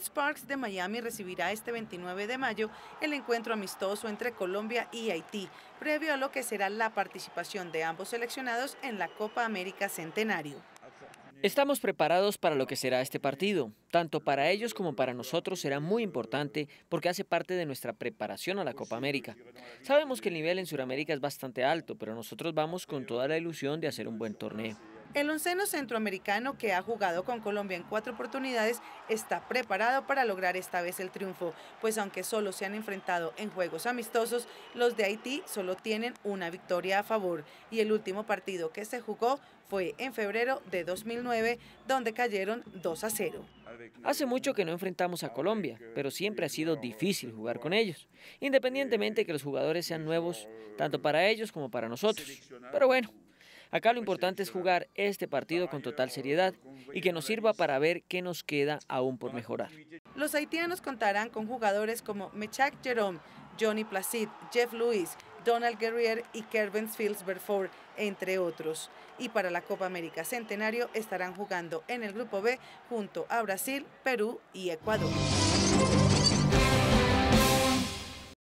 Sparks de Miami recibirá este 29 de mayo el encuentro amistoso entre Colombia y Haití, previo a lo que será la participación de ambos seleccionados en la Copa América Centenario. Estamos preparados para lo que será este partido. Tanto para ellos como para nosotros será muy importante porque hace parte de nuestra preparación a la Copa América. Sabemos que el nivel en Sudamérica es bastante alto, pero nosotros vamos con toda la ilusión de hacer un buen torneo. El onceno centroamericano que ha jugado con Colombia en cuatro oportunidades está preparado para lograr esta vez el triunfo, pues aunque solo se han enfrentado en juegos amistosos, los de Haití solo tienen una victoria a favor y el último partido que se jugó fue en febrero de 2009, donde cayeron 2 a 0. Hace mucho que no enfrentamos a Colombia, pero siempre ha sido difícil jugar con ellos, independientemente que los jugadores sean nuevos, tanto para ellos como para nosotros. Pero bueno, Acá lo importante es jugar este partido con total seriedad y que nos sirva para ver qué nos queda aún por mejorar. Los haitianos contarán con jugadores como Mechak Jerome, Johnny Placid, Jeff Lewis, Donald Guerrier y Kervin Fields Berford, entre otros. Y para la Copa América Centenario estarán jugando en el Grupo B junto a Brasil, Perú y Ecuador.